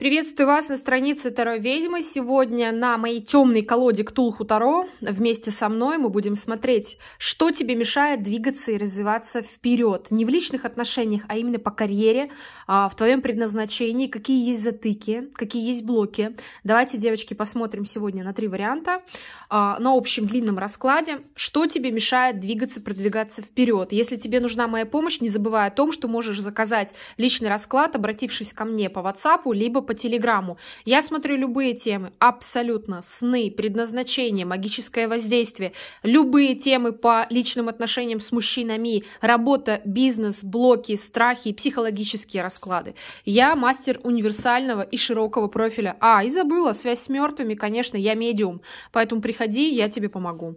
Приветствую вас на странице Таро Ведьмы. Сегодня на моей темной колоде Ктулху Таро вместе со мной мы будем смотреть, что тебе мешает двигаться и развиваться вперед. Не в личных отношениях, а именно по карьере, а, в твоем предназначении, какие есть затыки, какие есть блоки. Давайте, девочки, посмотрим сегодня на три варианта а, на общем длинном раскладе. Что тебе мешает двигаться, продвигаться вперед? Если тебе нужна моя помощь, не забывай о том, что можешь заказать личный расклад, обратившись ко мне по WhatsApp, либо по телеграмму Я смотрю любые темы, абсолютно. Сны, предназначение, магическое воздействие, любые темы по личным отношениям с мужчинами, работа, бизнес, блоки, страхи, психологические расклады. Я мастер универсального и широкого профиля. А, и забыла, связь с мертвыми, конечно, я медиум. Поэтому приходи, я тебе помогу.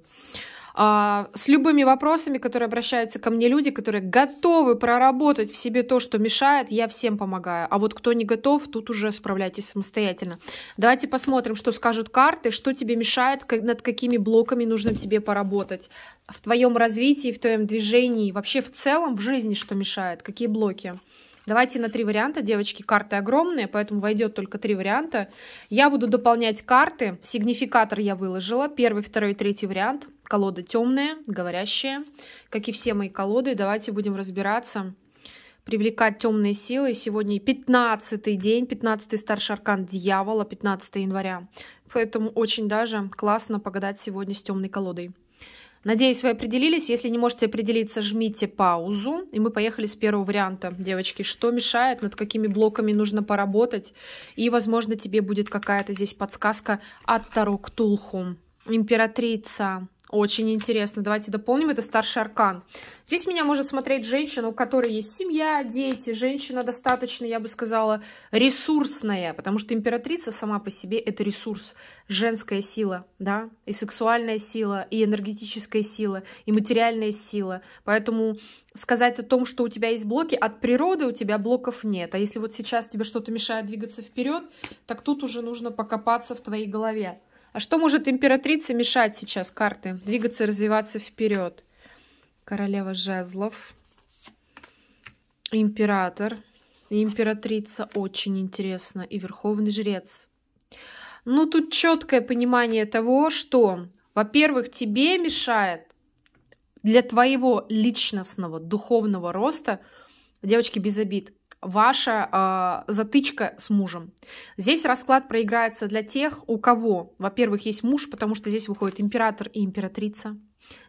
А, с любыми вопросами, которые обращаются ко мне люди, которые готовы проработать в себе то, что мешает, я всем помогаю. А вот кто не готов, тут уже справляйтесь самостоятельно. Давайте посмотрим, что скажут карты, что тебе мешает, как, над какими блоками нужно тебе поработать. В твоем развитии, в твоем движении, вообще в целом в жизни что мешает, какие блоки. Давайте на три варианта, девочки, карты огромные, поэтому войдет только три варианта. Я буду дополнять карты, сигнификатор я выложила, первый, второй, третий вариант – колода темная, говорящая. Как и все мои колоды, давайте будем разбираться, привлекать темные силы. Сегодня 15 день, 15 старший аркан дьявола, 15 января. Поэтому очень даже классно погадать сегодня с темной колодой. Надеюсь, вы определились. Если не можете определиться, жмите паузу. И мы поехали с первого варианта, девочки. Что мешает, над какими блоками нужно поработать. И, возможно, тебе будет какая-то здесь подсказка от таро Ктулху, Императрица. Очень интересно. Давайте дополним. Это старший аркан. Здесь меня может смотреть женщина, у которой есть семья, дети. Женщина достаточно, я бы сказала, ресурсная. Потому что императрица сама по себе это ресурс. Женская сила, да? И сексуальная сила, и энергетическая сила, и материальная сила. Поэтому сказать о том, что у тебя есть блоки, от природы у тебя блоков нет. А если вот сейчас тебе что-то мешает двигаться вперед, так тут уже нужно покопаться в твоей голове. А что может императрице мешать сейчас карты? Двигаться, развиваться вперед. Королева жезлов. Император. императрица очень интересно. И верховный жрец. Ну, тут четкое понимание того, что, во-первых, тебе мешает для твоего личностного, духовного роста, девочки без обид, ваша э, затычка с мужем. Здесь расклад проиграется для тех, у кого, во-первых, есть муж, потому что здесь выходит император и императрица.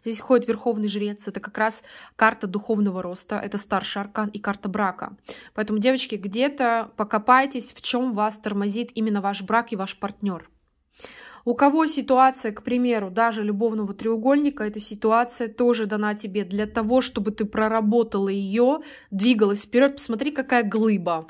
Здесь выходит верховный жрец, это как раз карта духовного роста, это старший аркан и карта брака. Поэтому, девочки, где-то покопайтесь, в чем вас тормозит именно ваш брак и ваш партнер. У кого ситуация, к примеру, даже любовного треугольника, эта ситуация тоже дана тебе для того, чтобы ты проработала ее, двигалась вперед. Посмотри, какая глыба.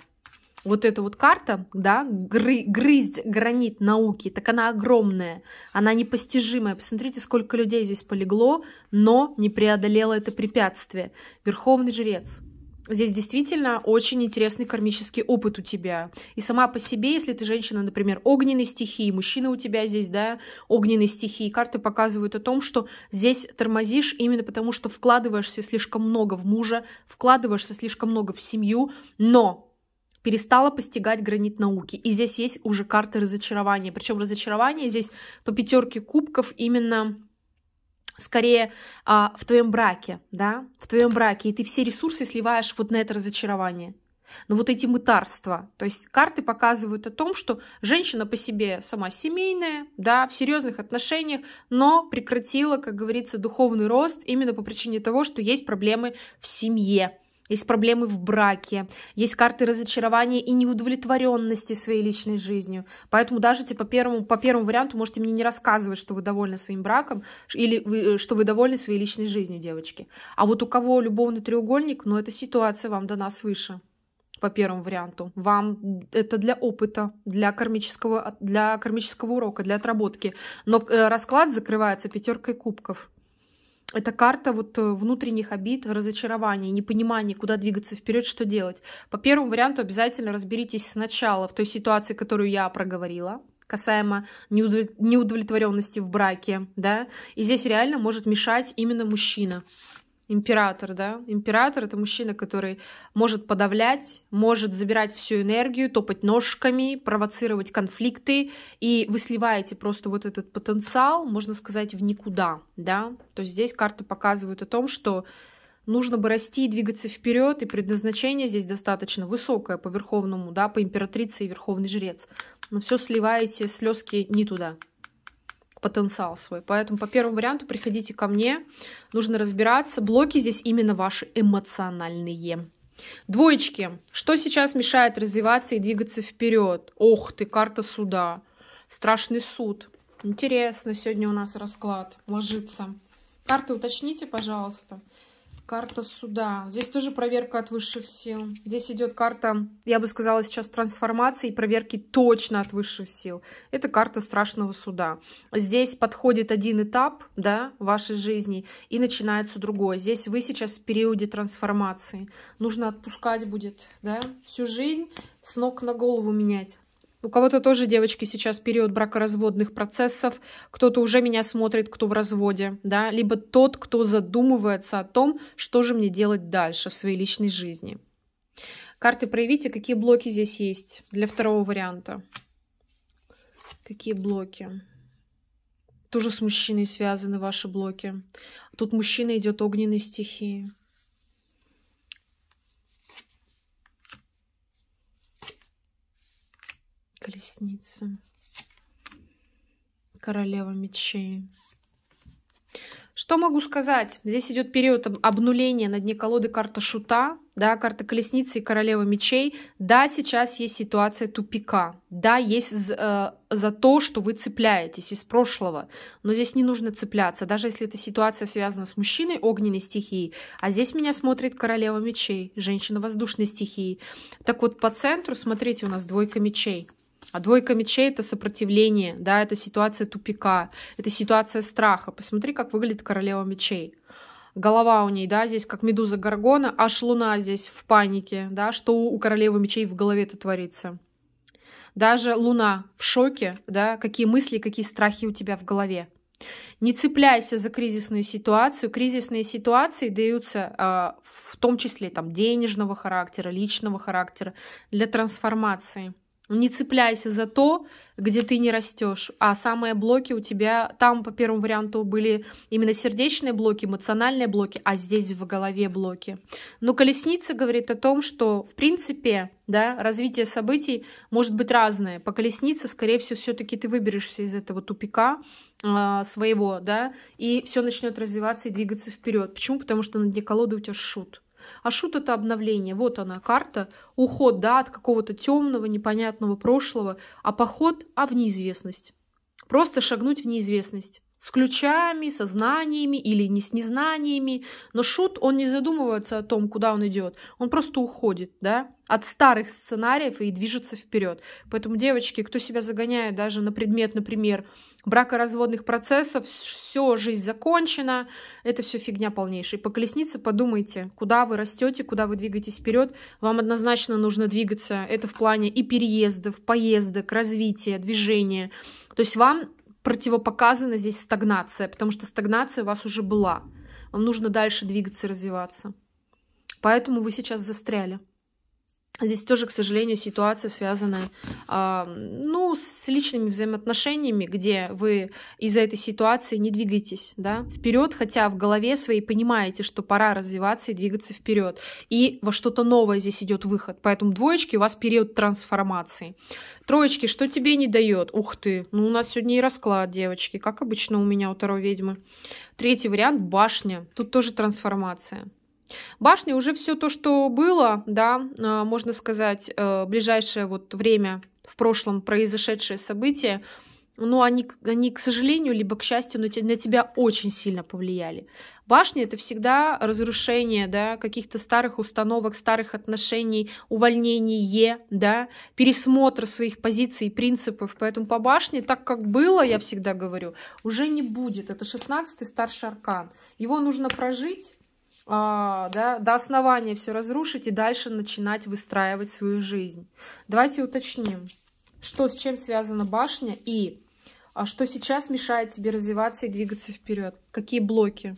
Вот эта вот карта, да, гры, грызть гранит науки, так она огромная, она непостижимая. Посмотрите, сколько людей здесь полегло, но не преодолело это препятствие. Верховный жрец, Здесь действительно очень интересный кармический опыт у тебя. И сама по себе, если ты женщина, например, огненной стихии, мужчина у тебя здесь, да, огненной стихии, карты показывают о том, что здесь тормозишь именно потому, что вкладываешься слишком много в мужа, вкладываешься слишком много в семью, но перестала постигать гранит науки. И здесь есть уже карты разочарования. Причем разочарование здесь по пятерке кубков именно скорее а, в твоем браке, да, в твоем браке, и ты все ресурсы сливаешь вот на это разочарование, Но ну, вот эти мытарства. То есть карты показывают о том, что женщина по себе сама семейная, да, в серьезных отношениях, но прекратила, как говорится, духовный рост именно по причине того, что есть проблемы в семье есть проблемы в браке, есть карты разочарования и неудовлетворенности своей личной жизнью. Поэтому даже типа первому, по первому варианту можете мне не рассказывать, что вы довольны своим браком или вы, э, что вы довольны своей личной жизнью, девочки. А вот у кого любовный треугольник, ну эта ситуация вам дана свыше по первому варианту. Вам это для опыта, для кармического, для кармического урока, для отработки. Но э, расклад закрывается пятеркой кубков. Это карта вот э, внутренних обид, разочарований, непонимания, куда двигаться вперед, что делать. По первому варианту обязательно разберитесь сначала в той ситуации, которую я проговорила, касаемо неудовлетворенности в браке, да, и здесь реально может мешать именно мужчина. Император, да? Император — это мужчина, который может подавлять, может забирать всю энергию, топать ножками, провоцировать конфликты, и вы сливаете просто вот этот потенциал, можно сказать, в никуда, да? То есть здесь карты показывают о том, что нужно бы расти и двигаться вперед, и предназначение здесь достаточно высокое по верховному, да, по императрице и верховный жрец. Но все сливаете, слезки не туда потенциал свой. Поэтому по первому варианту приходите ко мне, нужно разбираться. Блоки здесь именно ваши эмоциональные. Двоечки. Что сейчас мешает развиваться и двигаться вперед? Ох ты, карта суда. Страшный суд. Интересно, сегодня у нас расклад ложится. Карты уточните, пожалуйста. Карта суда. Здесь тоже проверка от высших сил. Здесь идет карта, я бы сказала сейчас, трансформации и проверки точно от высших сил. Это карта страшного суда. Здесь подходит один этап да, вашей жизни и начинается другой. Здесь вы сейчас в периоде трансформации. Нужно отпускать будет да, всю жизнь, с ног на голову менять. У кого-то тоже, девочки, сейчас период бракоразводных процессов, кто-то уже меня смотрит, кто в разводе, да, либо тот, кто задумывается о том, что же мне делать дальше в своей личной жизни. Карты проявите, какие блоки здесь есть для второго варианта. Какие блоки? Тоже с мужчиной связаны ваши блоки. Тут мужчина идет огненной стихии. колесница. Королева мечей. Что могу сказать? Здесь идет период обнуления на дне колоды карта шута, да, карта колесницы и королева мечей. Да, сейчас есть ситуация тупика. Да, есть за, э, за то, что вы цепляетесь из прошлого. Но здесь не нужно цепляться, даже если эта ситуация связана с мужчиной огненной стихии. А здесь меня смотрит королева мечей, женщина воздушной стихии. Так вот, по центру, смотрите, у нас двойка мечей. А двойка мечей — это сопротивление, да, это ситуация тупика, это ситуация страха. Посмотри, как выглядит королева мечей. Голова у ней, да, здесь как медуза Гаргона, аж луна здесь в панике, да, что у королевы мечей в голове-то творится. Даже луна в шоке, да, какие мысли, какие страхи у тебя в голове. Не цепляйся за кризисную ситуацию. Кризисные ситуации даются э, в том числе там, денежного характера, личного характера для трансформации. Не цепляйся за то, где ты не растешь. А самые блоки у тебя там по первому варианту были именно сердечные блоки, эмоциональные блоки, а здесь в голове блоки. Но колесница говорит о том, что в принципе да, развитие событий может быть разное. По колеснице, скорее всего, все-таки ты выберешься из этого тупика э, своего, да, и все начнет развиваться и двигаться вперед. Почему? Потому что на дне колоды у тебя шут. А шут это обновление. Вот она, карта. Уход, да, от какого-то темного, непонятного прошлого. А поход, а в неизвестность. Просто шагнуть в неизвестность с ключами, со знаниями или не с незнаниями. Но шут, он не задумывается о том, куда он идет. Он просто уходит, да, от старых сценариев и движется вперед. Поэтому, девочки, кто себя загоняет даже на предмет, например, бракоразводных процессов, все, жизнь закончена, это все фигня полнейшая. По колеснице подумайте, куда вы растете, куда вы двигаетесь вперед. Вам однозначно нужно двигаться. Это в плане и переездов, поездок, развития, движения. То есть вам противопоказана здесь стагнация, потому что стагнация у вас уже была. Вам нужно дальше двигаться, развиваться. Поэтому вы сейчас застряли. Здесь тоже, к сожалению, ситуация связана а, ну, с личными взаимоотношениями, где вы из-за этой ситуации не двигаетесь да, вперед, хотя в голове своей понимаете, что пора развиваться и двигаться вперед. И во что-то новое здесь идет выход. Поэтому двоечки у вас период трансформации. Троечки, что тебе не дает? Ух ты, ну у нас сегодня и расклад, девочки, как обычно у меня у второй ведьмы. Третий вариант – башня. Тут тоже трансформация. Башня уже все то, что было, да, а, можно сказать, э, ближайшее вот время в прошлом произошедшее событие, но они, они, к сожалению, либо к счастью, но на тебя очень сильно повлияли. Башня — это всегда разрушение да, каких-то старых установок, старых отношений, увольнение, да, пересмотр своих позиций и принципов. Поэтому по башне, так как было, я всегда говорю, уже не будет. Это 16-й старший аркан. Его нужно прожить, а, да, до основания все разрушить и дальше начинать выстраивать свою жизнь. Давайте уточним, что с чем связана башня и а что сейчас мешает тебе развиваться и двигаться вперед. Какие блоки?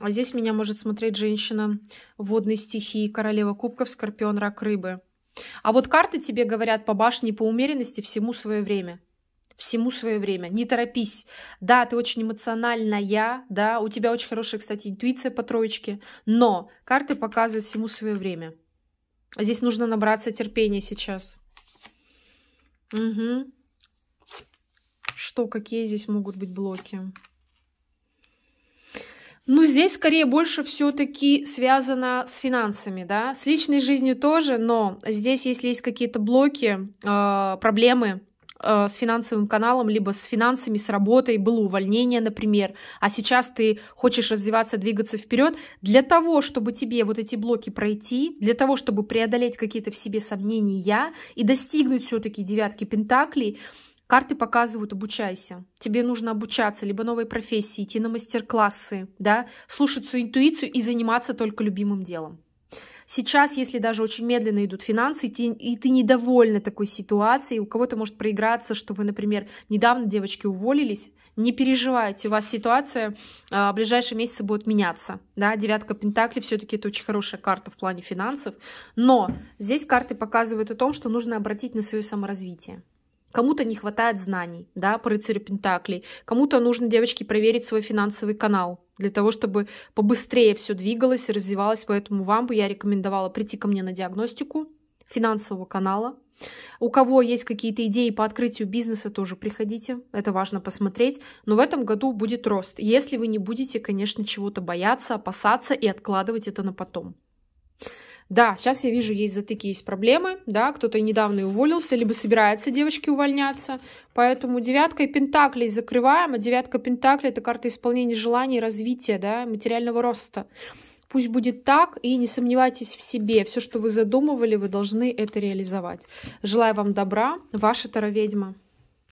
А здесь меня может смотреть женщина водной стихии, королева кубков, скорпион, рак, рыбы. А вот карты тебе говорят по башне по умеренности всему свое время всему свое время, не торопись. Да, ты очень эмоциональная, да, у тебя очень хорошая, кстати, интуиция по троечке, но карты показывают всему свое время. Здесь нужно набраться терпения сейчас. Угу. Что, какие здесь могут быть блоки? Ну, здесь скорее больше все-таки связано с финансами, да, с личной жизнью тоже, но здесь, если есть какие-то блоки, а, проблемы, Э, с финансовым каналом, либо с финансами, с работой, было увольнение, например, а сейчас ты хочешь развиваться, двигаться вперед, для того, чтобы тебе вот эти блоки пройти, для того, чтобы преодолеть какие-то в себе сомнения и достигнуть все-таки девятки пентаклей, Карты показывают обучайся. Тебе нужно обучаться либо новой профессии, идти на мастер-классы, да, слушать свою интуицию и заниматься только любимым делом. Сейчас, если даже очень медленно идут финансы, и ты, недовольна такой ситуацией, у кого-то может проиграться, что вы, например, недавно девочки уволились, не переживайте, у вас ситуация а, в ближайшие месяцы будет меняться. Да? Девятка Пентакли все-таки это очень хорошая карта в плане финансов, но здесь карты показывают о том, что нужно обратить на свое саморазвитие. Кому-то не хватает знаний, да, про рыцарю Пентаклей. Кому-то нужно, девочки, проверить свой финансовый канал для того, чтобы побыстрее все двигалось и развивалось. Поэтому вам бы я рекомендовала прийти ко мне на диагностику финансового канала. У кого есть какие-то идеи по открытию бизнеса, тоже приходите. Это важно посмотреть. Но в этом году будет рост, если вы не будете, конечно, чего-то бояться, опасаться и откладывать это на потом. Да, сейчас я вижу, есть затыки, есть проблемы, да, кто-то недавно и уволился, либо собирается девочки увольняться, поэтому девятка и пентаклей закрываем, а девятка пентаклей – это карта исполнения желаний, развития, да, материального роста. Пусть будет так, и не сомневайтесь в себе. Все, что вы задумывали, вы должны это реализовать. Желаю вам добра, ваша Тара Ведьма.